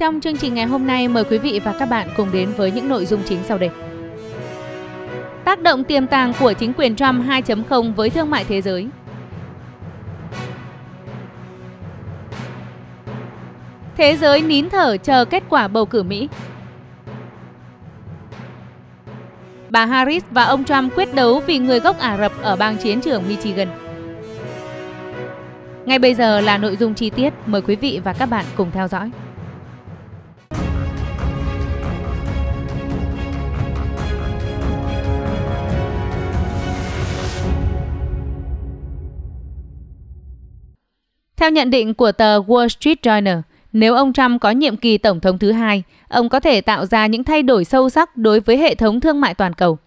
Trong chương trình ngày hôm nay, mời quý vị và các bạn cùng đến với những nội dung chính sau đây. Tác động tiềm tàng của chính quyền Trump 2.0 với thương mại thế giới Thế giới nín thở chờ kết quả bầu cử Mỹ Bà Harris và ông Trump quyết đấu vì người gốc Ả Rập ở bang chiến trường Michigan. Ngay bây giờ là nội dung chi tiết, mời quý vị và các bạn cùng theo dõi. Theo nhận định của tờ Wall Street Journal, nếu ông Trump có nhiệm kỳ tổng thống thứ hai, ông có thể tạo ra những thay đổi sâu sắc đối với hệ thống thương mại toàn cầu.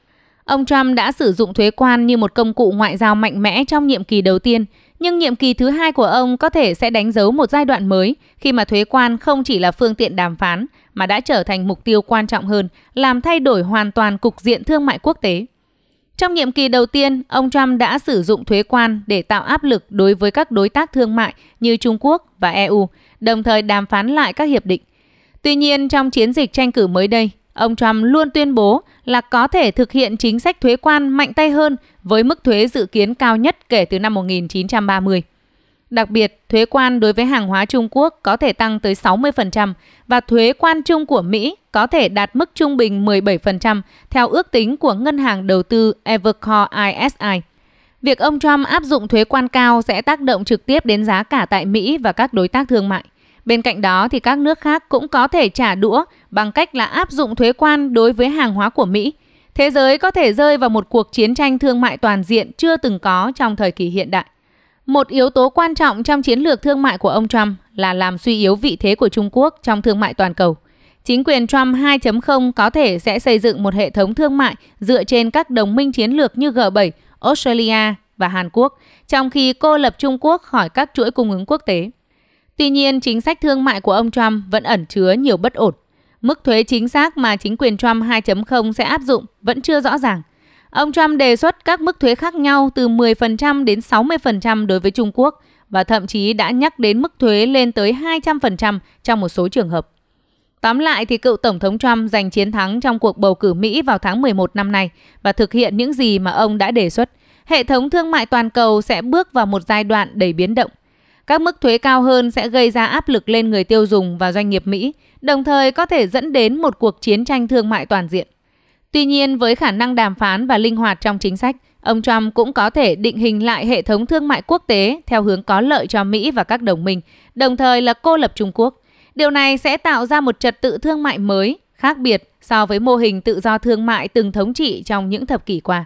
Ông Trump đã sử dụng thuế quan như một công cụ ngoại giao mạnh mẽ trong nhiệm kỳ đầu tiên, nhưng nhiệm kỳ thứ hai của ông có thể sẽ đánh dấu một giai đoạn mới khi mà thuế quan không chỉ là phương tiện đàm phán mà đã trở thành mục tiêu quan trọng hơn, làm thay đổi hoàn toàn cục diện thương mại quốc tế. Trong nhiệm kỳ đầu tiên, ông Trump đã sử dụng thuế quan để tạo áp lực đối với các đối tác thương mại như Trung Quốc và EU, đồng thời đàm phán lại các hiệp định. Tuy nhiên, trong chiến dịch tranh cử mới đây, ông Trump luôn tuyên bố là có thể thực hiện chính sách thuế quan mạnh tay hơn với mức thuế dự kiến cao nhất kể từ năm 1930. Đặc biệt, thuế quan đối với hàng hóa Trung Quốc có thể tăng tới 60% và thuế quan chung của Mỹ có thể đạt mức trung bình 17% theo ước tính của ngân hàng đầu tư Evercore ISI. Việc ông Trump áp dụng thuế quan cao sẽ tác động trực tiếp đến giá cả tại Mỹ và các đối tác thương mại. Bên cạnh đó thì các nước khác cũng có thể trả đũa bằng cách là áp dụng thuế quan đối với hàng hóa của Mỹ. Thế giới có thể rơi vào một cuộc chiến tranh thương mại toàn diện chưa từng có trong thời kỳ hiện đại. Một yếu tố quan trọng trong chiến lược thương mại của ông Trump là làm suy yếu vị thế của Trung Quốc trong thương mại toàn cầu – Chính quyền Trump 2.0 có thể sẽ xây dựng một hệ thống thương mại dựa trên các đồng minh chiến lược như G7, Australia và Hàn Quốc, trong khi cô lập Trung Quốc khỏi các chuỗi cung ứng quốc tế. Tuy nhiên, chính sách thương mại của ông Trump vẫn ẩn chứa nhiều bất ổn. Mức thuế chính xác mà chính quyền Trump 2.0 sẽ áp dụng vẫn chưa rõ ràng. Ông Trump đề xuất các mức thuế khác nhau từ 10% đến 60% đối với Trung Quốc và thậm chí đã nhắc đến mức thuế lên tới 200% trong một số trường hợp. Tóm lại thì cựu Tổng thống Trump giành chiến thắng trong cuộc bầu cử Mỹ vào tháng 11 năm nay và thực hiện những gì mà ông đã đề xuất. Hệ thống thương mại toàn cầu sẽ bước vào một giai đoạn đầy biến động. Các mức thuế cao hơn sẽ gây ra áp lực lên người tiêu dùng và doanh nghiệp Mỹ, đồng thời có thể dẫn đến một cuộc chiến tranh thương mại toàn diện. Tuy nhiên, với khả năng đàm phán và linh hoạt trong chính sách, ông Trump cũng có thể định hình lại hệ thống thương mại quốc tế theo hướng có lợi cho Mỹ và các đồng minh, đồng thời là cô lập Trung Quốc. Điều này sẽ tạo ra một trật tự thương mại mới, khác biệt so với mô hình tự do thương mại từng thống trị trong những thập kỷ qua.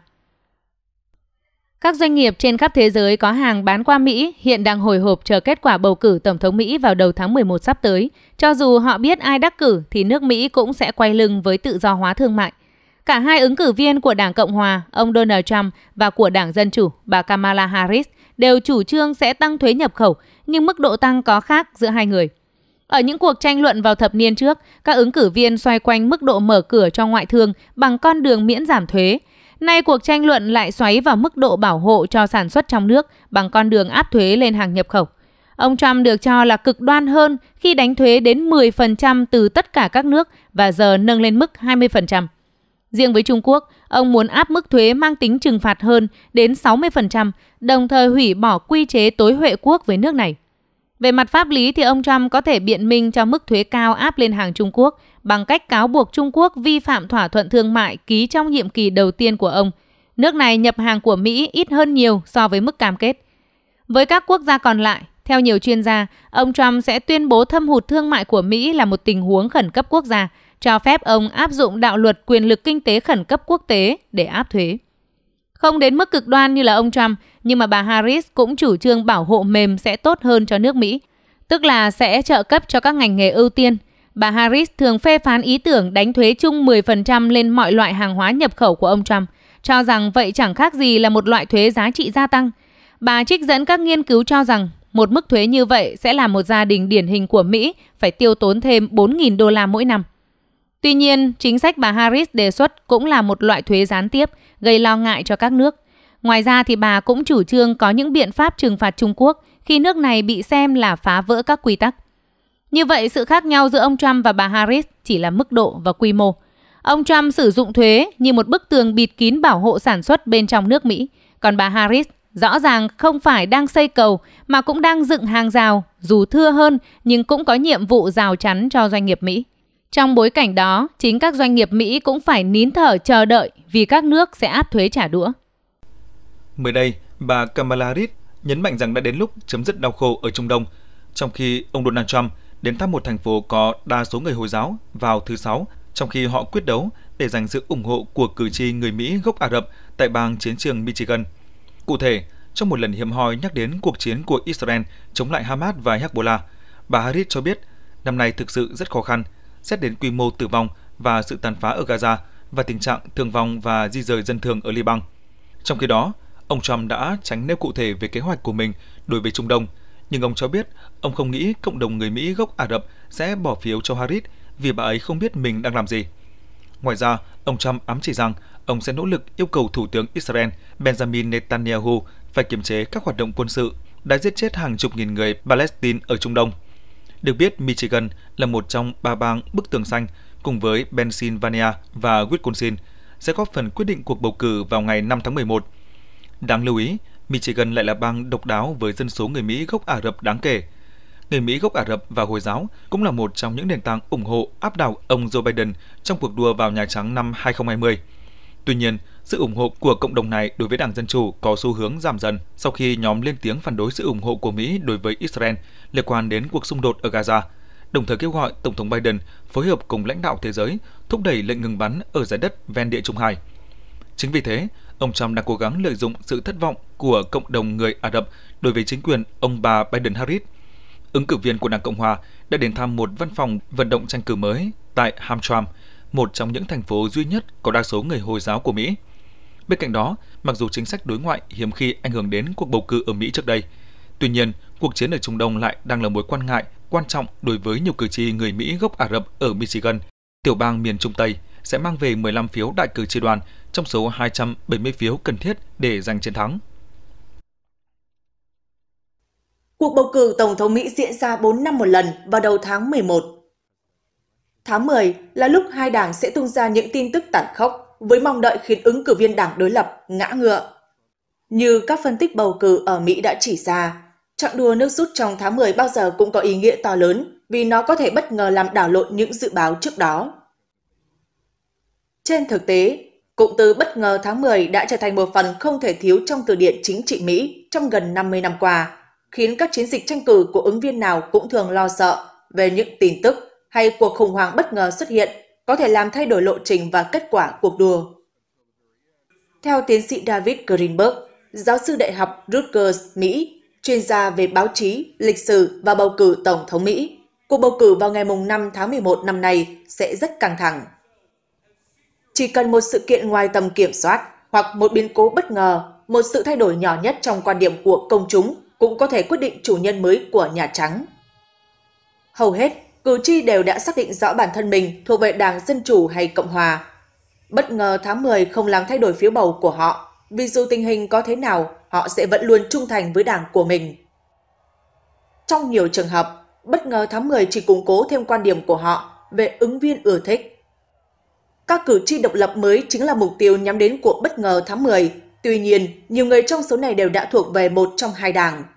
Các doanh nghiệp trên khắp thế giới có hàng bán qua Mỹ hiện đang hồi hộp chờ kết quả bầu cử Tổng thống Mỹ vào đầu tháng 11 sắp tới. Cho dù họ biết ai đắc cử thì nước Mỹ cũng sẽ quay lưng với tự do hóa thương mại. Cả hai ứng cử viên của Đảng Cộng Hòa, ông Donald Trump và của Đảng Dân Chủ, bà Kamala Harris đều chủ trương sẽ tăng thuế nhập khẩu, nhưng mức độ tăng có khác giữa hai người. Ở những cuộc tranh luận vào thập niên trước, các ứng cử viên xoay quanh mức độ mở cửa cho ngoại thương bằng con đường miễn giảm thuế. Nay cuộc tranh luận lại xoáy vào mức độ bảo hộ cho sản xuất trong nước bằng con đường áp thuế lên hàng nhập khẩu. Ông Trump được cho là cực đoan hơn khi đánh thuế đến 10% từ tất cả các nước và giờ nâng lên mức 20%. Riêng với Trung Quốc, ông muốn áp mức thuế mang tính trừng phạt hơn đến 60%, đồng thời hủy bỏ quy chế tối huệ quốc với nước này. Về mặt pháp lý thì ông Trump có thể biện minh cho mức thuế cao áp lên hàng Trung Quốc bằng cách cáo buộc Trung Quốc vi phạm thỏa thuận thương mại ký trong nhiệm kỳ đầu tiên của ông. Nước này nhập hàng của Mỹ ít hơn nhiều so với mức cam kết. Với các quốc gia còn lại, theo nhiều chuyên gia, ông Trump sẽ tuyên bố thâm hụt thương mại của Mỹ là một tình huống khẩn cấp quốc gia, cho phép ông áp dụng đạo luật quyền lực kinh tế khẩn cấp quốc tế để áp thuế. Không đến mức cực đoan như là ông Trump, nhưng mà bà Harris cũng chủ trương bảo hộ mềm sẽ tốt hơn cho nước Mỹ, tức là sẽ trợ cấp cho các ngành nghề ưu tiên. Bà Harris thường phê phán ý tưởng đánh thuế chung 10% lên mọi loại hàng hóa nhập khẩu của ông Trump, cho rằng vậy chẳng khác gì là một loại thuế giá trị gia tăng. Bà trích dẫn các nghiên cứu cho rằng một mức thuế như vậy sẽ làm một gia đình điển hình của Mỹ phải tiêu tốn thêm 4.000 đô la mỗi năm. Tuy nhiên, chính sách bà Harris đề xuất cũng là một loại thuế gián tiếp gây lo ngại cho các nước. Ngoài ra thì bà cũng chủ trương có những biện pháp trừng phạt Trung Quốc khi nước này bị xem là phá vỡ các quy tắc. Như vậy, sự khác nhau giữa ông Trump và bà Harris chỉ là mức độ và quy mô. Ông Trump sử dụng thuế như một bức tường bịt kín bảo hộ sản xuất bên trong nước Mỹ, còn bà Harris rõ ràng không phải đang xây cầu mà cũng đang dựng hàng rào, dù thưa hơn nhưng cũng có nhiệm vụ rào chắn cho doanh nghiệp Mỹ. Trong bối cảnh đó, chính các doanh nghiệp Mỹ cũng phải nín thở chờ đợi vì các nước sẽ áp thuế trả đũa. Mới đây, bà Kamala Harris nhấn mạnh rằng đã đến lúc chấm dứt đau khổ ở Trung Đông, trong khi ông Donald Trump đến thăm một thành phố có đa số người Hồi giáo vào thứ Sáu, trong khi họ quyết đấu để giành sự ủng hộ của cử tri người Mỹ gốc Ả Rập tại bang chiến trường Michigan. Cụ thể, trong một lần hiếm hoi nhắc đến cuộc chiến của Israel chống lại Hamas và Hezbollah, bà Harris cho biết năm nay thực sự rất khó khăn – xét đến quy mô tử vong và sự tàn phá ở Gaza và tình trạng thương vong và di rời dân thường ở Liban. Trong khi đó, ông Trump đã tránh nêu cụ thể về kế hoạch của mình đối với Trung Đông, nhưng ông cho biết ông không nghĩ cộng đồng người Mỹ gốc Ả Rập sẽ bỏ phiếu cho Harris vì bà ấy không biết mình đang làm gì. Ngoài ra, ông Trump ám chỉ rằng ông sẽ nỗ lực yêu cầu Thủ tướng Israel Benjamin Netanyahu phải kiềm chế các hoạt động quân sự đã giết chết hàng chục nghìn người Palestine ở Trung Đông – được biết, Michigan là một trong ba bang bức tường xanh cùng với Pennsylvania và Wisconsin sẽ góp phần quyết định cuộc bầu cử vào ngày 5 tháng 11. Đáng lưu ý, Michigan lại là bang độc đáo với dân số người Mỹ gốc Ả Rập đáng kể. Người Mỹ gốc Ả Rập và Hồi giáo cũng là một trong những nền tảng ủng hộ áp đảo ông Joe Biden trong cuộc đua vào Nhà Trắng năm 2020. Tuy nhiên, sự ủng hộ của cộng đồng này đối với Đảng Dân Chủ có xu hướng giảm dần sau khi nhóm lên tiếng phản đối sự ủng hộ của Mỹ đối với Israel liên quan đến cuộc xung đột ở Gaza, đồng thời kêu gọi Tổng thống Biden phối hợp cùng lãnh đạo thế giới thúc đẩy lệnh ngừng bắn ở giải đất ven địa Trung Hải. Chính vì thế, ông Trump đang cố gắng lợi dụng sự thất vọng của cộng đồng người Ả Rập đối với chính quyền ông bà Biden-Harris. Ứng cử viên của Đảng Cộng Hòa đã đến thăm một văn phòng vận động tranh cử mới tại Hamtramck, một trong những thành phố duy nhất có đa số người Hồi giáo của Mỹ. Bên cạnh đó, mặc dù chính sách đối ngoại hiếm khi ảnh hưởng đến cuộc bầu cử ở Mỹ trước đây, tuy nhiên, cuộc chiến ở Trung Đông lại đang là mối quan ngại quan trọng đối với nhiều cử tri người Mỹ gốc Ả Rập ở Michigan, tiểu bang miền Trung Tây, sẽ mang về 15 phiếu đại cử tri đoàn trong số 270 phiếu cần thiết để giành chiến thắng. Cuộc bầu cử Tổng thống Mỹ diễn ra 4 năm một lần vào đầu tháng 11 Tháng 10 là lúc hai đảng sẽ tung ra những tin tức tàn khốc với mong đợi khiến ứng cử viên đảng đối lập ngã ngựa. Như các phân tích bầu cử ở Mỹ đã chỉ ra, trận đua nước rút trong tháng 10 bao giờ cũng có ý nghĩa to lớn vì nó có thể bất ngờ làm đảo lộn những dự báo trước đó. Trên thực tế, cụm từ bất ngờ tháng 10 đã trở thành một phần không thể thiếu trong từ điển chính trị Mỹ trong gần 50 năm qua, khiến các chiến dịch tranh cử của ứng viên nào cũng thường lo sợ về những tin tức hay cuộc khủng hoảng bất ngờ xuất hiện có thể làm thay đổi lộ trình và kết quả cuộc đua. Theo tiến sĩ David Greenberg, giáo sư đại học Rutgers, Mỹ, chuyên gia về báo chí, lịch sử và bầu cử Tổng thống Mỹ, cuộc bầu cử vào ngày 5 tháng 11 năm nay sẽ rất căng thẳng. Chỉ cần một sự kiện ngoài tầm kiểm soát hoặc một biến cố bất ngờ, một sự thay đổi nhỏ nhất trong quan điểm của công chúng cũng có thể quyết định chủ nhân mới của Nhà Trắng. Hầu hết cử tri đều đã xác định rõ bản thân mình thuộc về Đảng Dân Chủ hay Cộng Hòa. Bất ngờ tháng 10 không làm thay đổi phiếu bầu của họ, vì dù tình hình có thế nào, họ sẽ vẫn luôn trung thành với đảng của mình. Trong nhiều trường hợp, bất ngờ tháng 10 chỉ củng cố thêm quan điểm của họ về ứng viên ưa thích. Các cử tri độc lập mới chính là mục tiêu nhắm đến của bất ngờ tháng 10. Tuy nhiên, nhiều người trong số này đều đã thuộc về một trong hai đảng –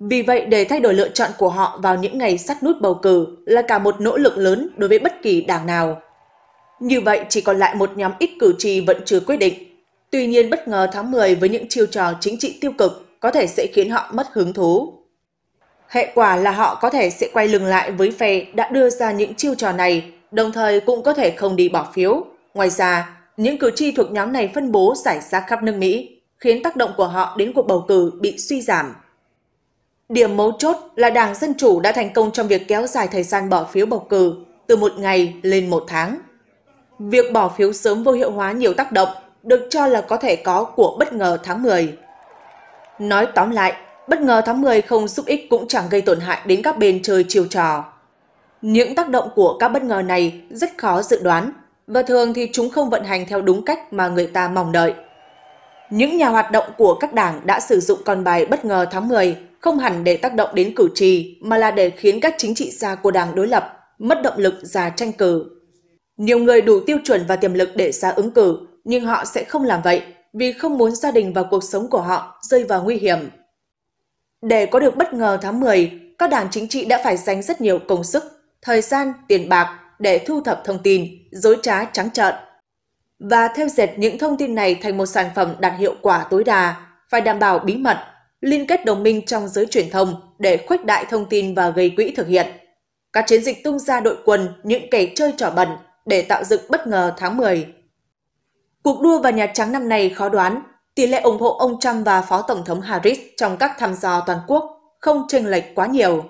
vì vậy, để thay đổi lựa chọn của họ vào những ngày sát nút bầu cử là cả một nỗ lực lớn đối với bất kỳ đảng nào. Như vậy, chỉ còn lại một nhóm ít cử tri vẫn chưa quyết định. Tuy nhiên, bất ngờ tháng 10 với những chiêu trò chính trị tiêu cực có thể sẽ khiến họ mất hứng thú. Hệ quả là họ có thể sẽ quay lưng lại với phe đã đưa ra những chiêu trò này, đồng thời cũng có thể không đi bỏ phiếu. Ngoài ra, những cử tri thuộc nhóm này phân bố giải rác khắp nước Mỹ, khiến tác động của họ đến cuộc bầu cử bị suy giảm. Điểm mấu chốt là Đảng Dân Chủ đã thành công trong việc kéo dài thời gian bỏ phiếu bầu cử từ một ngày lên một tháng. Việc bỏ phiếu sớm vô hiệu hóa nhiều tác động được cho là có thể có của bất ngờ tháng 10. Nói tóm lại, bất ngờ tháng 10 không giúp ích cũng chẳng gây tổn hại đến các bên chơi chiêu trò. Những tác động của các bất ngờ này rất khó dự đoán và thường thì chúng không vận hành theo đúng cách mà người ta mong đợi. Những nhà hoạt động của các đảng đã sử dụng con bài bất ngờ tháng 10 không hẳn để tác động đến cử tri mà là để khiến các chính trị gia của đảng đối lập mất động lực ra tranh cử. Nhiều người đủ tiêu chuẩn và tiềm lực để ra ứng cử, nhưng họ sẽ không làm vậy vì không muốn gia đình và cuộc sống của họ rơi vào nguy hiểm. Để có được bất ngờ tháng 10, các đảng chính trị đã phải dành rất nhiều công sức, thời gian, tiền bạc để thu thập thông tin, dối trá trắng trợn. Và theo dệt những thông tin này thành một sản phẩm đạt hiệu quả tối đa, phải đảm bảo bí mật, liên kết đồng minh trong giới truyền thông để khuếch đại thông tin và gây quỹ thực hiện. Các chiến dịch tung ra đội quân những kẻ chơi trò bẩn để tạo dựng bất ngờ tháng 10. Cuộc đua vào Nhà Trắng năm nay khó đoán, tỷ lệ ủng hộ ông Trump và Phó Tổng thống Harris trong các thăm dò toàn quốc không chênh lệch quá nhiều.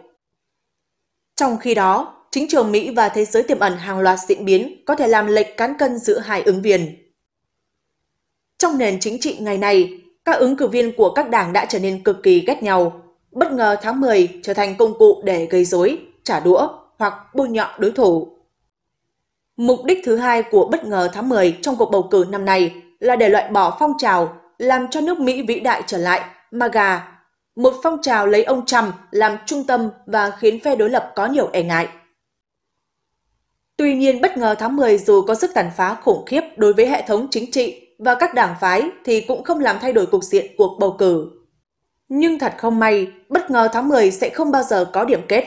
Trong khi đó, chính trường Mỹ và thế giới tiềm ẩn hàng loạt diễn biến có thể làm lệch cán cân giữa hai ứng viên. Trong nền chính trị ngày nay, các ứng cử viên của các đảng đã trở nên cực kỳ ghét nhau. Bất ngờ tháng 10 trở thành công cụ để gây rối, trả đũa hoặc bôi nhọ đối thủ. Mục đích thứ hai của bất ngờ tháng 10 trong cuộc bầu cử năm nay là để loại bỏ phong trào làm cho nước Mỹ vĩ đại trở lại, MAGA, một phong trào lấy ông Trump làm trung tâm và khiến phe đối lập có nhiều e ngại. Tuy nhiên, bất ngờ tháng 10 dù có sức tàn phá khủng khiếp đối với hệ thống chính trị và các đảng phái thì cũng không làm thay đổi cục diện cuộc bầu cử. Nhưng thật không may, bất ngờ tháng 10 sẽ không bao giờ có điểm kết.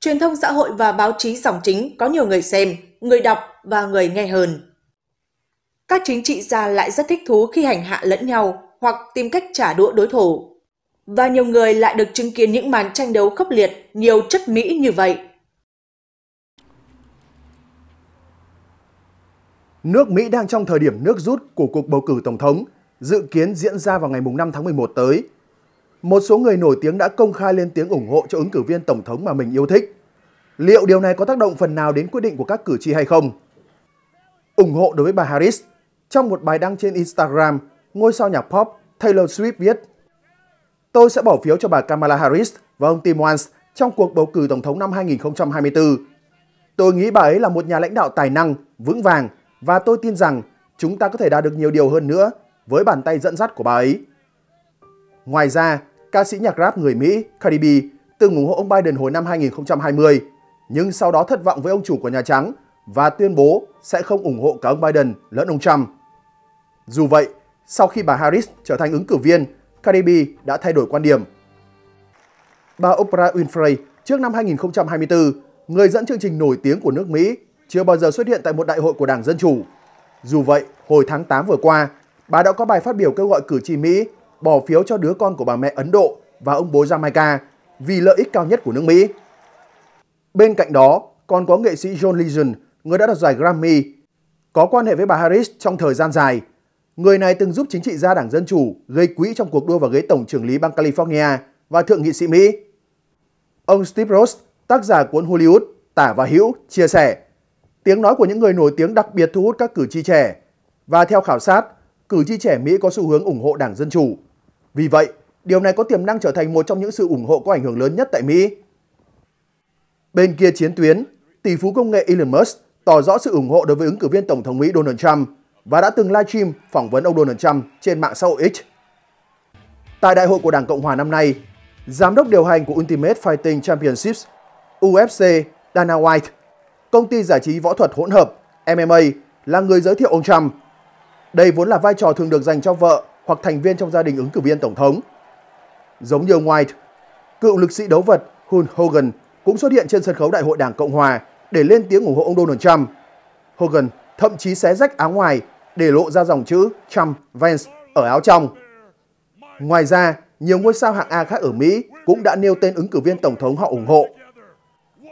Truyền thông xã hội và báo chí dòng chính có nhiều người xem, người đọc và người nghe hơn. Các chính trị gia lại rất thích thú khi hành hạ lẫn nhau hoặc tìm cách trả đũa đối thủ. Và nhiều người lại được chứng kiến những màn tranh đấu khốc liệt, nhiều chất mỹ như vậy. nước Mỹ đang trong thời điểm nước rút của cuộc bầu cử tổng thống dự kiến diễn ra vào ngày 5 tháng 11 tới. Một số người nổi tiếng đã công khai lên tiếng ủng hộ cho ứng cử viên tổng thống mà mình yêu thích. Liệu điều này có tác động phần nào đến quyết định của các cử tri hay không? Ủng hộ đối với bà Harris Trong một bài đăng trên Instagram, ngôi sao nhạc pop Taylor Swift viết Tôi sẽ bỏ phiếu cho bà Kamala Harris và ông Tim Walz trong cuộc bầu cử tổng thống năm 2024. Tôi nghĩ bà ấy là một nhà lãnh đạo tài năng, vững vàng và tôi tin rằng chúng ta có thể đạt được nhiều điều hơn nữa với bàn tay dẫn dắt của bà ấy. Ngoài ra, ca sĩ nhạc rap người Mỹ Cardi B từng ủng hộ ông Biden hồi năm 2020, nhưng sau đó thất vọng với ông chủ của Nhà Trắng và tuyên bố sẽ không ủng hộ cả ông Biden lẫn ông Trump. Dù vậy, sau khi bà Harris trở thành ứng cử viên, Cardi B đã thay đổi quan điểm. Bà Oprah Winfrey trước năm 2024, người dẫn chương trình nổi tiếng của nước Mỹ chưa bao giờ xuất hiện tại một đại hội của Đảng Dân Chủ. Dù vậy, hồi tháng 8 vừa qua, bà đã có bài phát biểu kêu gọi cử tri Mỹ bỏ phiếu cho đứa con của bà mẹ Ấn Độ và ông bố Jamaica vì lợi ích cao nhất của nước Mỹ. Bên cạnh đó, còn có nghệ sĩ John Legend, người đã đoạt giải Grammy, có quan hệ với bà Harris trong thời gian dài. Người này từng giúp chính trị gia Đảng Dân Chủ gây quỹ trong cuộc đua vào ghế Tổng trưởng lý bang California và Thượng nghị sĩ Mỹ. Ông Steve Ross, tác giả cuốn Hollywood, Tả và Hữu, chia sẻ tiếng nói của những người nổi tiếng đặc biệt thu hút các cử tri trẻ. Và theo khảo sát, cử tri trẻ Mỹ có xu hướng ủng hộ Đảng Dân Chủ. Vì vậy, điều này có tiềm năng trở thành một trong những sự ủng hộ có ảnh hưởng lớn nhất tại Mỹ. Bên kia chiến tuyến, tỷ phú công nghệ Elon Musk tỏ rõ sự ủng hộ đối với ứng cử viên Tổng thống Mỹ Donald Trump và đã từng livestream phỏng vấn ông Donald Trump trên mạng xã hội X. Tại đại hội của Đảng Cộng hòa năm nay, giám đốc điều hành của Ultimate Fighting Championships UFC Dana White công ty giải trí võ thuật hỗn hợp MMA là người giới thiệu ông Trump. Đây vốn là vai trò thường được dành cho vợ hoặc thành viên trong gia đình ứng cử viên tổng thống. Giống như ông White, cựu lực sĩ đấu vật Hulk Hogan cũng xuất hiện trên sân khấu Đại hội Đảng Cộng Hòa để lên tiếng ủng hộ ông Donald Trump. Hogan thậm chí xé rách áo ngoài để lộ ra dòng chữ Trump Vance ở áo trong. Ngoài ra, nhiều ngôi sao hạng A khác ở Mỹ cũng đã nêu tên ứng cử viên tổng thống họ ủng hộ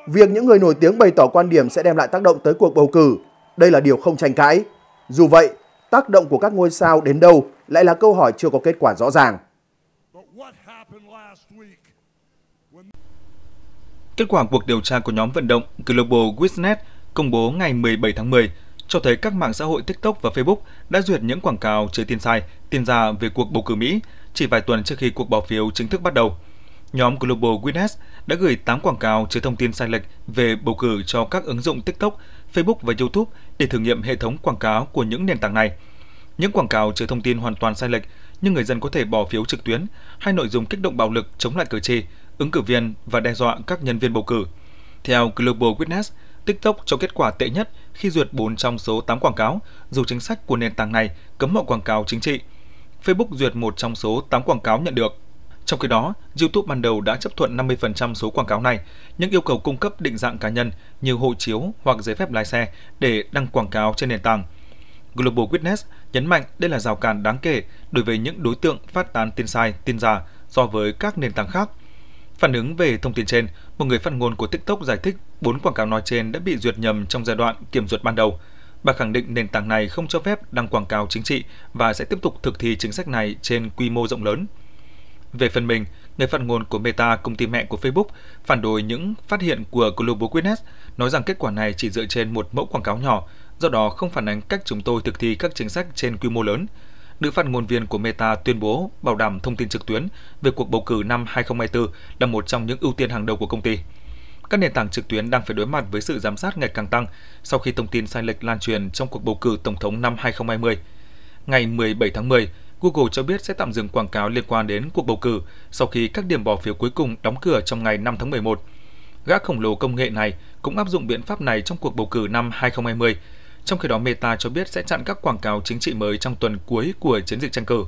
Việc những người nổi tiếng bày tỏ quan điểm sẽ đem lại tác động tới cuộc bầu cử, đây là điều không tranh cãi. Dù vậy, tác động của các ngôi sao đến đâu lại là câu hỏi chưa có kết quả rõ ràng. Kết quả cuộc điều tra của nhóm vận động Global Witness công bố ngày 17 tháng 10 cho thấy các mạng xã hội TikTok và Facebook đã duyệt những quảng cáo chơi tin sai, tin giả về cuộc bầu cử Mỹ chỉ vài tuần trước khi cuộc bỏ phiếu chính thức bắt đầu nhóm Global Witness đã gửi 8 quảng cáo chứa thông tin sai lệch về bầu cử cho các ứng dụng TikTok, Facebook và YouTube để thử nghiệm hệ thống quảng cáo của những nền tảng này. Những quảng cáo chứa thông tin hoàn toàn sai lệch như người dân có thể bỏ phiếu trực tuyến hay nội dung kích động bạo lực chống lại cử tri, ứng cử viên và đe dọa các nhân viên bầu cử. Theo Global Witness, TikTok cho kết quả tệ nhất khi duyệt 4 trong số 8 quảng cáo, dù chính sách của nền tảng này cấm mọi quảng cáo chính trị. Facebook duyệt một trong số 8 quảng cáo nhận được. Trong khi đó, YouTube ban đầu đã chấp thuận 50% số quảng cáo này, nhưng yêu cầu cung cấp định dạng cá nhân như hộ chiếu hoặc giấy phép lái xe để đăng quảng cáo trên nền tảng. Global Witness nhấn mạnh đây là rào cản đáng kể đối với những đối tượng phát tán tin sai, tin giả so với các nền tảng khác. Phản ứng về thông tin trên, một người phát ngôn của TikTok giải thích bốn quảng cáo nói trên đã bị duyệt nhầm trong giai đoạn kiểm duyệt ban đầu. Bà khẳng định nền tảng này không cho phép đăng quảng cáo chính trị và sẽ tiếp tục thực thi chính sách này trên quy mô rộng lớn. Về phần mình, người phát ngôn của Meta, công ty mẹ của Facebook, phản đối những phát hiện của Global Witness, nói rằng kết quả này chỉ dựa trên một mẫu quảng cáo nhỏ, do đó không phản ánh cách chúng tôi thực thi các chính sách trên quy mô lớn. Nữ phát ngôn viên của Meta tuyên bố bảo đảm thông tin trực tuyến về cuộc bầu cử năm 2024 là một trong những ưu tiên hàng đầu của công ty. Các nền tảng trực tuyến đang phải đối mặt với sự giám sát ngày càng tăng sau khi thông tin sai lệch lan truyền trong cuộc bầu cử tổng thống năm 2020. Ngày 17 tháng 10, Google cho biết sẽ tạm dừng quảng cáo liên quan đến cuộc bầu cử sau khi các điểm bỏ phiếu cuối cùng đóng cửa trong ngày 5 tháng 11. Gã khổng lồ công nghệ này cũng áp dụng biện pháp này trong cuộc bầu cử năm 2020. Trong khi đó, Meta cho biết sẽ chặn các quảng cáo chính trị mới trong tuần cuối của chiến dịch tranh cử.